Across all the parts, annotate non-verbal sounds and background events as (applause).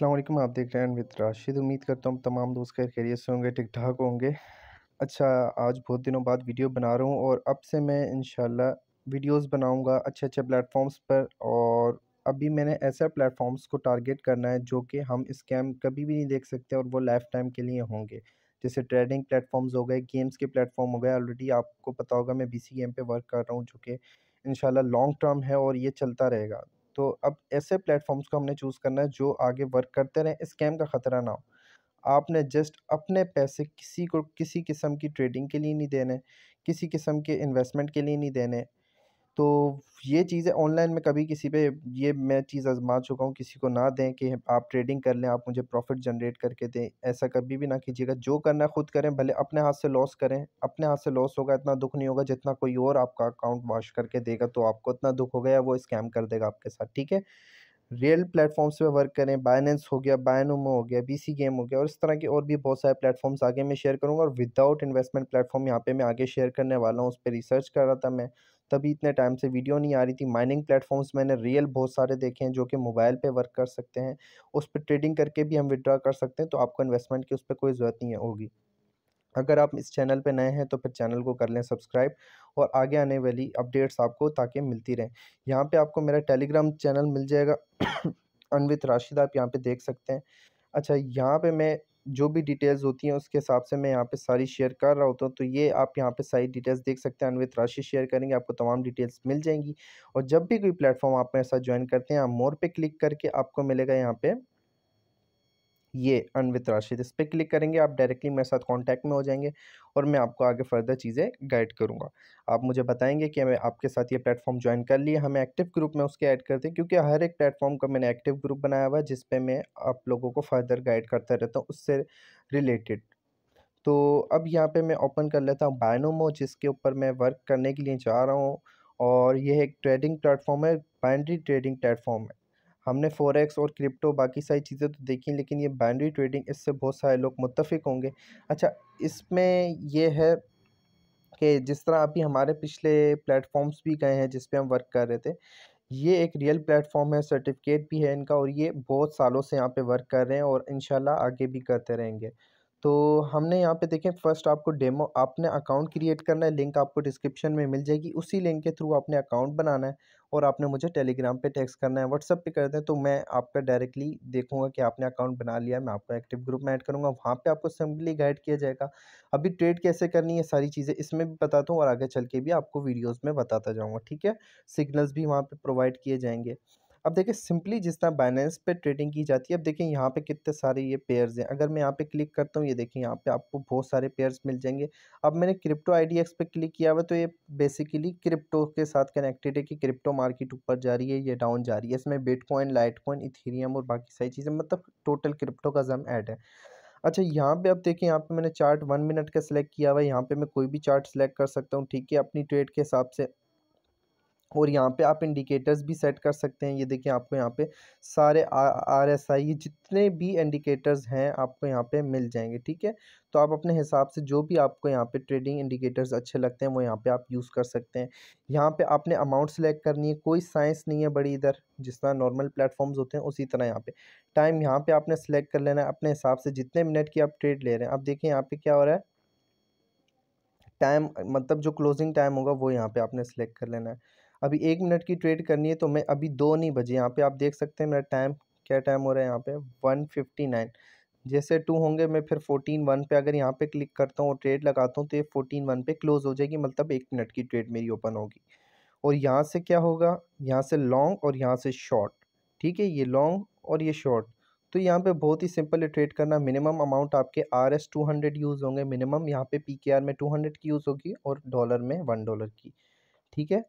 असलम आप देख रहे हैं अनवित राशिद उम्मीद करता हूँ तमाम दोस्त खैर खैरियत से होंगे ठीक ठाक होंगे अच्छा आज बहुत दिनों बाद वीडियो बना रहा हूँ और अब से मैं इन वीडियोस बनाऊँगा अच्छे अच्छे प्लेटफॉर्म्स पर और अभी मैंने ऐसे प्लेटफॉर्म्स को टारगेट करना है जो कि हम स्कैम कभी भी नहीं देख सकते और वो लाइफ टाइम के लिए होंगे जैसे ट्रेडिंग प्लेटफॉर्म्स हो गए गेम्स के प्लेटफॉर्म हो गए ऑलरेडी आपको पता होगा मैं बी गेम पर वर्क कर रहा हूँ जो कि इन लॉन्ग टर्म है और ये चलता रहेगा तो अब ऐसे प्लेटफॉर्म्स को हमने चूज़ करना है जो आगे वर्क करते रहें स्कैम का ख़तरा ना हो आपने जस्ट अपने पैसे किसी को किसी किस्म की ट्रेडिंग के लिए नहीं देने किसी किस्म के इन्वेस्टमेंट के लिए नहीं देने तो ये चीज़ें ऑनलाइन में कभी किसी पे ये मैं चीज़ आजमा चुका हूँ किसी को ना दें कि आप ट्रेडिंग कर लें आप मुझे प्रॉफिट जनरेट करके दें ऐसा कभी भी ना कीजिएगा जो करना है ख़ुद करें भले अपने हाथ से लॉस करें अपने हाथ से लॉस होगा इतना दुख नहीं होगा जितना कोई और आपका अकाउंट वॉश करके देगा तो आपको इतना दुख होगा या वो स्कैम कर देगा आपके साथ ठीक है रियल प्लेटफॉर्म्स पे वर्क करें बाइनेंस हो गया बायनोमो हो गया सी गेम हो गया और इस तरह के और भी बहुत सारे प्लेटफॉर्म्स आगे मैं शेयर करूँगा और विदाउट इन्वेस्टमेंट प्लेटफॉर्म यहाँ पे मैं आगे शेयर करने वाला हूँ उस पर रिसर्च कर रहा था मैं तभी इतने टाइम से वीडियो नहीं आ रही थी माइनिंग प्लेटफॉर्म्स मैंने रियल बहुत सारे देखे हैं जो कि मोबाइल पे वर्क कर सकते हैं उस पर ट्रेडिंग करके भी हम विड्रा कर सकते हैं तो आपको इन्वेस्टमेंट की उस पर कोई ज़रूरत नहीं होगी अगर आप इस चैनल पर नए हैं तो फिर चैनल को कर लें सब्सक्राइब और आगे आने वाली अपडेट्स आपको ताकि मिलती रहें यहाँ पर आपको मेरा टेलीग्राम चैनल मिल जाएगा (coughs) अनवित राशिद आप यहाँ पर देख सकते हैं अच्छा यहाँ पर मैं जो भी डिटेल्स होती हैं उसके हिसाब से मैं यहाँ पे सारी शेयर कर रहा होता हूँ तो ये आप यहाँ पे सारी डिटेल्स देख सकते हैं अनवित राशि शेयर करेंगे आपको तमाम डिटेल्स मिल जाएंगी और जब भी कोई प्लेटफॉर्म आप मेरे साथ ज्वाइन करते हैं आप मोर पे क्लिक करके आपको मिलेगा यहाँ पे ये अनवित राशि इस पर क्लिक करेंगे आप डायरेक्टली मेरे साथ कांटेक्ट में हो जाएंगे और मैं आपको आगे फर्दर चीज़ें गाइड करूँगा आप मुझे बताएंगे कि हमें आपके साथ ये प्लेटफॉर्म ज्वाइन कर लिए हमें एक्टिव ग्रुप में उसके ऐड करते हैं क्योंकि हर एक प्लेटफॉर्म का मैंने एक्टिव ग्रुप बनाया हुआ है जिस पर मैं आप लोगों को फर्दर गाइड करता रहता हूँ उससे रिलेटेड तो अब यहाँ पर मैं ओपन कर लेता हूँ बायनोमो जिसके ऊपर मैं वर्क करने के लिए जा रहा हूँ और यह एक ट्रेडिंग प्लेटफॉर्म है बाइंड्री ट्रेडिंग प्लेटफॉर्म है हमने फोरेक्स और क्रिप्टो बाकी सारी चीज़ें तो देखी लेकिन ये बाइनरी ट्रेडिंग इससे बहुत सारे लोग मुतफिक होंगे अच्छा इसमें ये है कि जिस तरह अभी हमारे पिछले प्लेटफॉर्म्स भी गए हैं जिस हम वर्क कर रहे थे ये एक रियल प्लेटफॉर्म है सर्टिफिकेट भी है इनका और ये बहुत सालों से यहाँ पे वर्क कर रहे हैं और इन आगे भी करते रहेंगे तो हमने यहाँ पे देखें फर्स्ट आपको डेमो आपने अकाउंट क्रिएट करना है लिंक आपको डिस्क्रिप्शन में मिल जाएगी उसी लिंक के थ्रू आपने अकाउंट बनाना है और आपने मुझे टेलीग्राम पे टेक्स्ट करना है व्हाट्सअप पे कर दें तो मैं आपका डायरेक्टली देखूंगा कि आपने अकाउंट बना लिया मैं आपको एक्टिव ग्रुप में ऐड करूँगा वहाँ पर आपको सिंपली गाइड किया जाएगा अभी ट्रेड कैसे करनी है सारी चीज़ें इसमें भी बताता हूँ और आगे चल के भी आपको वीडियोज़ में बताता जाऊँगा ठीक है सिग्नल्स भी वहाँ पर प्रोवाइड किए जाएंगे अब देखिए सिंपली जिस तरह बाइनेंस पे ट्रेडिंग की जाती है अब देखिए यहाँ पे कितने सारे ये पेयर्स हैं अगर मैं यहाँ पे क्लिक करता हूँ ये देखिए यहाँ पे आपको बहुत सारे पेयर्स मिल जाएंगे अब मैंने क्रिप्टो आई पे क्लिक किया हुआ तो ये बेसिकली क्रिप्टो के साथ कनेक्टेड है कि क्रिप्टो मार्केट ऊपर जा रही है या डाउन जा रही है इसमें बिटकॉइन लाइटकॉइन इथीरियम और बाकी सारी चीज़ें मतलब टोटल क्रिप्टो का जम ऐड है अच्छा यहाँ पे अब देखिए यहाँ पे मैंने चार्ट वन मिनट का सिलेक्ट किया हुआ है यहाँ पे मैं कोई भी चार्ट सेलेक्ट कर सकता हूँ ठीक है अपनी ट्रेड के हिसाब से और यहाँ पे आप इंडिकेटर्स भी सेट कर सकते हैं ये देखिए आपको यहाँ पे सारे आर एस आई ये जितने भी इंडिकेटर्स हैं आपको यहाँ पे मिल जाएंगे ठीक है तो आप अपने हिसाब से जो भी आपको यहाँ पे ट्रेडिंग इंडिकेटर्स अच्छे लगते हैं वो यहाँ पे आप यूज़ कर सकते हैं यहाँ पे आपने अमाउंट सेलेक्ट करनी है कोई साइंस नहीं है बड़ी इधर जिस तरह नॉर्मल प्लेटफॉर्म्स होते हैं उसी तरह यहाँ पे टाइम यहाँ पे आपने सेलेक्ट कर लेना है अपने हिसाब से जितने मिनट की आप ट्रेड ले रहे हैं आप देखें यहाँ पर क्या हो रहा है टाइम मतलब जो क्लोजिंग टाइम होगा वो यहाँ पे आपने सेलेक्ट कर लेना है अभी एक मिनट की ट्रेड करनी है तो मैं अभी दो नहीं बजे यहाँ पे आप देख सकते हैं मेरा टाइम क्या टाइम हो रहा है यहाँ पे वन फिफ्टी नाइन जैसे टू होंगे मैं फिर फोर्टीन वन पे अगर यहाँ पे क्लिक करता हूँ और ट्रेड लगाता हूँ तो ये फोर्टीन वन पे क्लोज़ हो जाएगी मतलब एक मिनट की ट्रेड मेरी ओपन होगी और यहाँ से क्या होगा यहाँ से लॉन्ग और यहाँ से शॉर्ट ठीक है ये लॉन्ग और ये शॉर्ट तो यहाँ पे बहुत ही सिंपल है ट्रेड करना मिनिमम अमाउंट आपके R S two hundred use होंगे मिनिमम यहाँ पे पी के आर में टू हंड्रेड की यूज़ होगी और डॉलर में वन डॉलर की ठीक है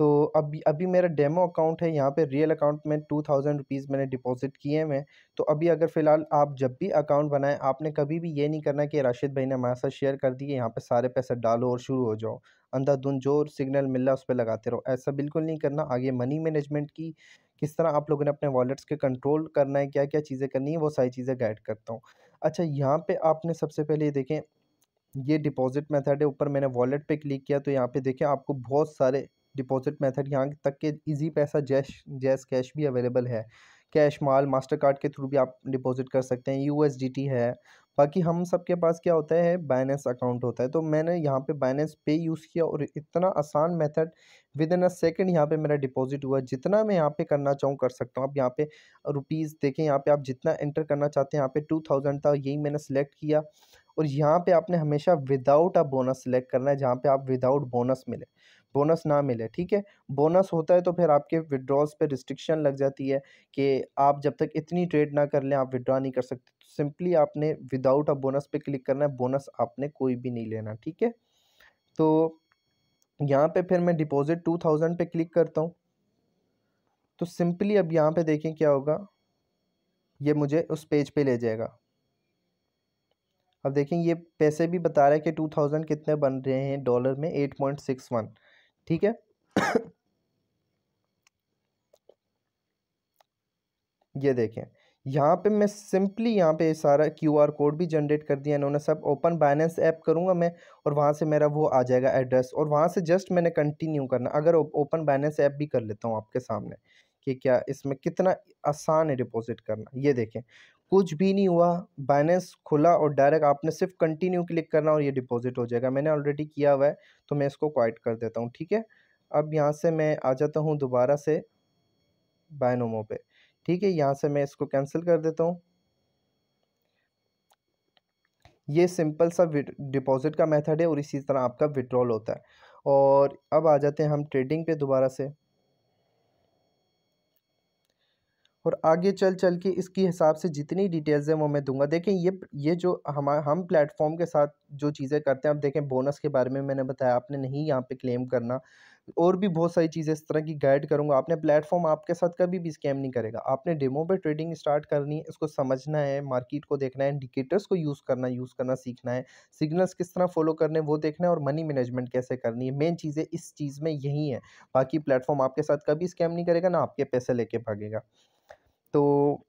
तो अभी अभी मेरा डेमो अकाउंट है यहाँ पे रियल अकाउंट में टू थाउजेंड रुपीज़ मैंने डिपॉजिट किए हुए हैं तो अभी अगर फ़िलहाल आप जब भी अकाउंट बनाएं आपने कभी भी ये नहीं करना कि राशिद भाई ने हमारे साथ शेयर कर दिए यहाँ पे सारे पैसे डालो और शुरू हो जाओ अंधाधुन जो सिग्नल मिल रहा है उस पर लगाते रहो ऐसा बिल्कुल नहीं करना आगे मनी मैनेजमेंट की किस तरह आप लोगों ने अपने वॉलेट्स के कंट्रोल करना है क्या क्या चीज़ें करनी है वो सारी चीज़ें गाइड करता हूँ अच्छा यहाँ पर आपने सबसे पहले ये देखें ये डिपॉजिट मेथड है ऊपर मैंने वॉलेट पे क्लिक किया तो यहाँ पे देखें आपको बहुत सारे डिपॉजिट मेथड यहाँ तक के इजी पैसा जैश जैस कैश भी अवेलेबल है कैश माल मास्टर कार्ड के थ्रू भी आप डिपॉजिट कर सकते हैं यूएसडीटी है बाकी हम सब के पास क्या होता है बाइनेंस अकाउंट होता है तो मैंने यहाँ पे बाइनेंस पे यूज़ किया और इतना आसान method within a second यहाँ पे मेरा डिपॉजिट हुआ जितना मैं यहाँ पे करना चाहूँ कर सकता हूँ आप यहाँ पे रुपीज़ देखें यहाँ पे आप जितना एंटर करना चाहते हैं यहाँ पे टू थाउजेंड था यही मैंने सेलेक्ट किया और यहाँ पर आपने हमेशा विदाउट अ बोनस सेलेक्ट करना है जहाँ पे आप विदाउट बोनस मिले बोनस ना मिले ठीक है बोनस होता है तो फिर आपके विड्रॉल्स पे रिस्ट्रिक्शन लग जाती है कि आप जब तक इतनी ट्रेड ना कर लें आप विड्रॉ नहीं कर सकते तो सिंपली आपने विदाउट अ बोनस पे क्लिक करना है बोनस आपने कोई भी नहीं लेना ठीक है तो यहाँ पे फिर मैं डिपॉज़िट टू थाउजेंड पे क्लिक करता हूँ तो सिंपली अब यहाँ पर देखें क्या होगा ये मुझे उस पेज पे ले जाएगा अब देखें ये पैसे भी बता रहे हैं कि टू थाउजेंड कितने बन रहे हैं डॉलर में एट पॉइंट सिक्स वन ठीक है ये देखें यहाँ पे मैं सिंपली यहाँ पे सारा क्यू आर कोड भी जनरेट कर दिया इन्होंने सब ओपन बाइनेंस ऐप करूँगा मैं और वहाँ से मेरा वो आ जाएगा एड्रेस और वहाँ से जस्ट मैंने कंटिन्यू करना अगर ओपन बाइनेंस ऐप भी कर लेता हूँ आपके सामने कि क्या इसमें कितना आसान है डिपॉजिट करना ये देखें कुछ भी नहीं हुआ बाइनेंस खुला और डायरेक्ट आपने सिर्फ कंटिन्यू क्लिक करना और ये डिपॉजिट हो जाएगा मैंने ऑलरेडी किया हुआ है तो मैं इसको क्वाइट कर देता हूँ ठीक है अब यहाँ से मैं आ जाता हूँ दोबारा से बायनोमो पे ठीक है यहाँ से मैं इसको कैंसिल कर देता हूँ ये सिंपल सा डिपॉजिट का मेथड है और इसी तरह आपका विड्रॉल होता है और अब आ जाते हैं हम ट्रेडिंग पे दोबारा से और आगे चल चल के इसके हिसाब से जितनी डिटेल्स हैं वो मैं दूंगा देखें ये ये जो हम हम प्लेटफॉर्म के साथ जो चीज़ें करते हैं आप देखें बोनस के बारे में मैंने बताया आपने नहीं यहाँ पे क्लेम करना और भी बहुत सारी चीज़ें इस तरह की गाइड करूँगा आपने प्लेटफॉर्म आपके साथ कभी भी स्कैम नहीं करेगा आपने डेमो पर ट्रेडिंग स्टार्ट करनी है इसको समझना है मार्केट को देखना है इंडिकेटर्स को यूज़ करना यूज़ करना सीखना है सिग्नल्स किस तरह फॉलो करने वो देखना है और मनी मैनेजमेंट कैसे करनी है मेन चीज़ें इस चीज़ में यही है बाकी प्लेटफॉर्म आपके साथ कभी स्कैम नहीं करेगा ना आपके पैसे लेके भागेगा तो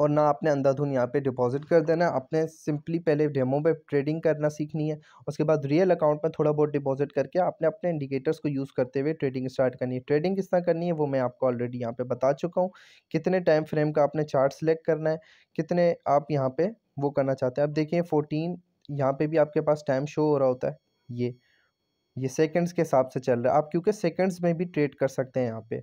और ना आपने अंधाधुन यहाँ पे डिपॉजिट कर देना है आपने सिंपली पहले डेमो पे ट्रेडिंग करना सीखनी है उसके बाद रियल अकाउंट में थोड़ा बहुत डिपॉजिट करके आपने अपने इंडिकेटर्स को यूज़ करते हुए ट्रेडिंग स्टार्ट करनी है ट्रेडिंग किस तरह करनी है वो मैं आपको ऑलरेडी यहाँ पे बता चुका हूँ कितने टाइम फ्रेम का आपने चार्ट सेलेक्ट करना है कितने आप यहाँ पर वो करना चाहते हैं अब देखिए फोर्टीन यहाँ पर भी आपके पास टाइम शो हो रहा होता है ये ये सेकेंड्स के हिसाब से चल रहा है आप क्योंकि सेकेंड्स में भी ट्रेड कर सकते हैं यहाँ पर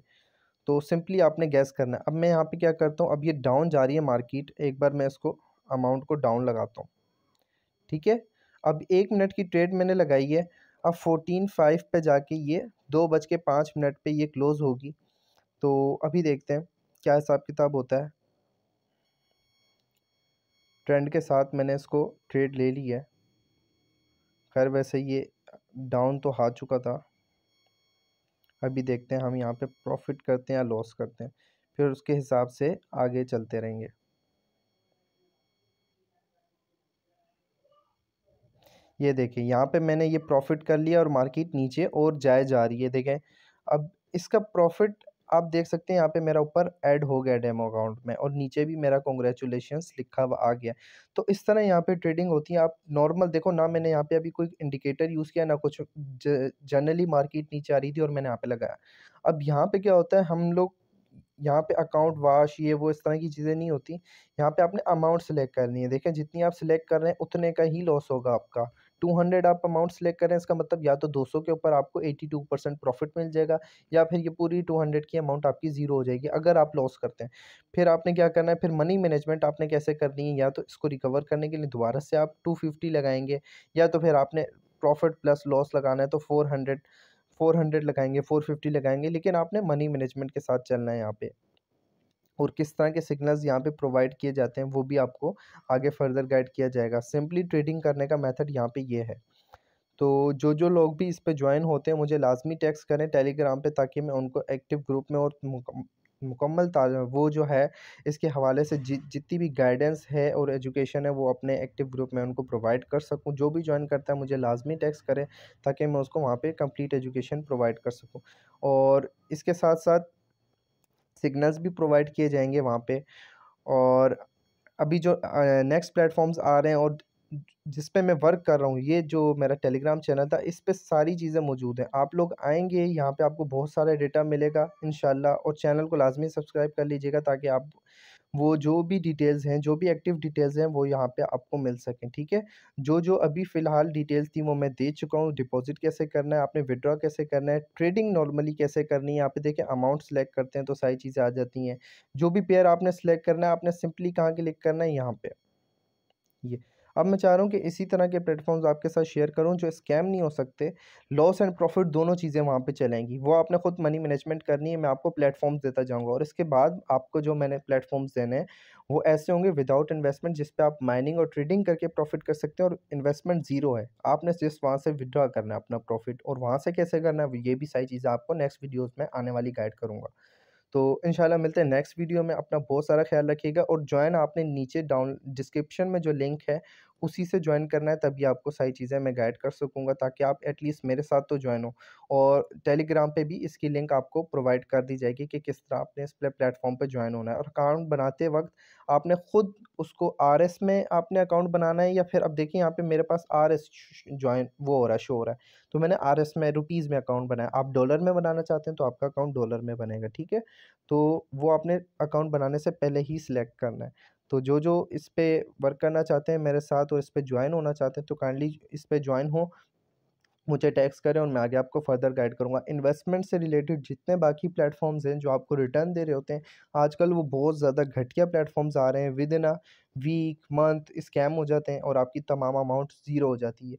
तो सिंपली आपने गैस करना है अब मैं यहाँ पे क्या करता हूँ अब ये डाउन जा रही है मार्केट एक बार मैं इसको अमाउंट को डाउन लगाता हूँ ठीक है अब एक मिनट की ट्रेड मैंने लगाई है अब फोर्टीन फाइव पर जाके ये दो बज के पाँच मिनट पर ये क्लोज़ होगी तो अभी देखते हैं क्या हिसाब किताब होता है ट्रेंड के साथ मैंने इसको ट्रेड ले ली है खैर वैसे ये डाउन तो हार चुका था अभी देखते हैं हम यहाँ पे प्रॉफिट करते हैं या लॉस करते हैं फिर उसके हिसाब से आगे चलते रहेंगे ये देखिए यहाँ पे मैंने ये प्रॉफिट कर लिया और मार्केट नीचे और जाए जा रही है देखें अब इसका प्रॉफिट आप देख सकते हैं यहाँ पे मेरा ऊपर ऐड हो गया डेमो अकाउंट में और नीचे भी मेरा कॉन्ग्रेचुलेशन लिखा हुआ आ गया तो इस तरह यहाँ पे ट्रेडिंग होती है आप नॉर्मल देखो ना मैंने यहाँ पे अभी कोई इंडिकेटर यूज़ किया ना कुछ जनरली मार्केट नीचे आ रही थी और मैंने यहाँ पे लगाया अब यहाँ पे क्या होता है हम लोग यहाँ पे अकाउंट वाश ये वो इस तरह की चीज़ें नहीं होती यहाँ पे आपने अमाउंट सेलेक्ट करनी है देखें जितनी आप सिलेक्ट कर रहे हैं उतने का ही लॉस होगा आपका टू हंड्रेड आप अमाउंट सेलेक्ट करें इसका मतलब या तो दो सौ के ऊपर आपको टू परसेंट प्रॉफिट मिल जाएगा या फिर ये पूरी टू हंड्रेड की अमाउंट आपकी ज़ीरो हो जाएगी अगर आप लॉस करते हैं फिर आपने क्या करना है फिर मनी मैनेजमेंट आपने कैसे करनी है या तो इसको रिकवर करने के लिए दोबारा से आप टू फ़िफ्टी लगाएंगे या तो फिर आपने प्रॉफिट प्लस लॉस लगाना है तो four hundred four hundred hundred लगाएंगे फोर फिफ्टी लगाएंगे लेकिन आपने मनी मैनेजमेंट के साथ चलना है यहाँ पे और किस तरह के सिग्नल्स यहाँ पे प्रोवाइड किए जाते हैं वो भी आपको आगे फर्दर गाइड किया जाएगा सिंपली ट्रेडिंग करने का मेथड यहाँ पे ये है तो जो जो लोग भी इस पर ज्वाइन होते हैं मुझे लाजमी टैक्स करें टेलीग्राम पे ताकि मैं उनको एक्टिव ग्रुप में और मुकम्मल वो जो है इसके हवाले से जि जितनी भी गाइडेंस है और एजुकेशन है वो अपने एक्टिव ग्रुप में उनको प्रोवाइड कर सकूं जो भी ज्वाइन करता है मुझे लाजमी टैक्स करें ताकि मैं उसको वहाँ पे कंप्लीट एजुकेशन प्रोवाइड कर सकूं और इसके साथ साथ सिग्नल्स भी प्रोवाइड किए जाएंगे वहाँ पे और अभी जो नेक्स्ट प्लेटफॉर्म्स आ रहे हैं और जिस पे मैं वर्क कर रहा हूँ ये जो मेरा टेलीग्राम चैनल था इस पे सारी चीज़ें मौजूद हैं आप लोग आएंगे यहाँ पे आपको बहुत सारा डेटा मिलेगा इन और चैनल को लाजमी सब्सक्राइब कर लीजिएगा ताकि आप वो जो भी डिटेल्स हैं जो भी एक्टिव डिटेल्स हैं वो यहाँ पे आपको मिल सकें ठीक है जो जो अभी फ़िलहाल डिटेल्स थी वो मैं दे चुका हूँ डिपॉजिट कैसे करना है आपने विड्रॉ कैसे करना है ट्रेडिंग नॉर्मली कैसे करनी है यहाँ पे देखें अमाउंट सेलेक्ट करते हैं तो सारी चीज़ें आ जाती हैं जो भी पेयर आपने सेलेक्ट करना है आपने सिंपली कहाँ क्लिक करना है यहाँ पर ये अब मैं चाह रहा हूँ कि इसी तरह के प्लेटफॉर्म्स आपके साथ शेयर करूँ जो स्कैम नहीं हो सकते लॉस एंड प्रॉफिट दोनों चीज़ें वहाँ पर चलेंगी वो आपने खुद मनी मैनेजमेंट करनी है मैं आपको प्लेटफॉर्म्स देता जाऊँगा और इसके बाद आपको जो मैंने प्लेटफॉर्म्स देने हैं वो ऐसे होंगे विदाउट इन्वेस्टमेंट जिस पर आप माइनिंग और ट्रेडिंग करके प्रॉफिट कर सकते हैं और इन्वेस्टमेंट जीरो है आपने जिस वहाँ से विदड्रा करना है अपना प्रॉफिट और वहाँ से कैसे करना है ये भी सारी चीज़ें आपको नेक्स्ट वीडियोज़ में आने वाली गाइड करूँगा तो इन मिलते हैं नेक्स्ट वीडियो में अपना बहुत सारा ख्याल रखिएगा और ज्वाइन आपने नीचे डाउन डिस्क्रिप्शन में जो लिंक है उसी से ज्वाइन करना है तभी आपको सारी चीज़ें मैं गाइड कर सकूँगा ताकि आप एटलीस्ट मेरे साथ तो ज्वाइन हो और टेलीग्राम पर भी इसकी लिंक आपको प्रोवाइड कर दी जाएगी कि किस तरह आपने इस प्लेटफॉर्म पर ज्वाइन होना है और अकाउंट बनाते वक्त आपने ख़ुद उसको आर में आपने अकाउंट बनाना है या फिर अब देखिए यहाँ पर मेरे पास आर एस ज्वाइन वो हो रहा है शो हो रहा है तो मैंने आर एस में रुपीज़ में अकाउंट बनाया आप डॉलर में बनाना चाहते हैं तो आपका अकाउंट डॉलर में बनेगा ठीक है तो वो आपने अकाउंट बनाने से पहले ही सिलेक्ट करना है तो जो जो इस पर वर्क करना चाहते हैं मेरे साथ और इस पर ज्वाइन होना चाहते हैं तो काइंडली इस पर ज्वाइन हो मुझे टैक्स करें और मैं आगे आपको फर्दर गाइड करूँगा इन्वेस्टमेंट से रिलेटेड जितने बाकी प्लेटफॉर्म्स हैं जो आपको रिटर्न दे रहे होते हैं आजकल वो बहुत ज़्यादा घटिया प्लेटफॉर्म्स आ रहे हैं within a week month scam हो जाते हैं और आपकी तमाम अमाउंट ज़ीरो हो जाती है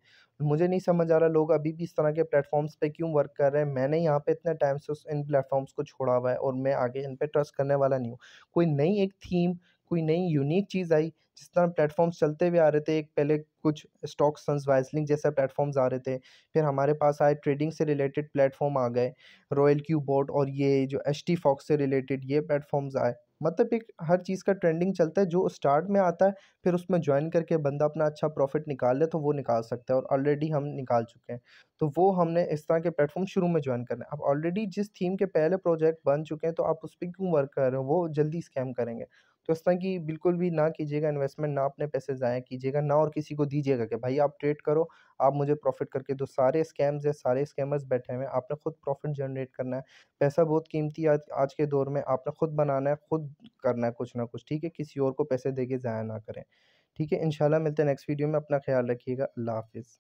मुझे नहीं समझ आ रहा लोग अभी भी इस तरह के प्लेटफॉर्म्स पर क्यों वर्क कर रहे हैं मैंने यहाँ पर इतने टाइम से इन प्लेटफॉर्म्स को छोड़ा हुआ है और मैं आगे इन पर ट्रस्ट करने वाला नहीं हूँ कोई नई एक थीम कोई नई यूनिक चीज़ आई जिस तरह प्लेटफॉर्म्स चलते हुए आ रहे थे एक पहले कुछ स्टॉक सन्स वाइसलिंग जैसे प्लेटफॉर्म्स आ रहे थे फिर हमारे पास आए ट्रेडिंग से रिलेटेड प्लेटफॉर्म आ गए रॉयल क्यू बोर्ड और ये जो एच टी फॉक्स से रिलेटेड ये प्लेटफॉर्म्स आए मतलब एक हर चीज़ का ट्रेंडिंग चलता है जो स्टार्ट में आता है फिर उसमें ज्वाइन करके बंदा अपना अच्छा प्रॉफिट निकाल ले तो वो निकाल सकता है और ऑलरेडी हम निकाल चुके हैं तो वो हमने इस तरह के प्लेटफॉर्म शुरू में ज्वाइन करना है अब ऑलरेडी जिस थीम के पहले प्रोजेक्ट बन चुके हैं तो आप उस पर क्यों वर्क कर रहे हो वो जल्दी स्कैम करेंगे तो इस तरह की बिल्कुल भी ना कीजिएगा इन्वेस्टमेंट ना अपने पैसे ज़ाया कीजिएगा ना और किसी को दीजिएगा कि भाई आप ट्रेड करो आप मुझे प्रॉफिट करके दो सारे स्कैम्स हैं सारे स्कैमर्स बैठे हुए हैं आपने खुद प्रॉफिट जनरेट करना है पैसा बहुत कीमती आज आज के दौर में आपने खुद बनाना है खुद करना है कुछ ना कुछ ठीक है किसी और को पैसे दे के ज़ाया ना करें ठीक है इन मिलते हैं नेक्स्ट वीडियो में अपना ख्याल रखिएगा अल्लाह हाफिज़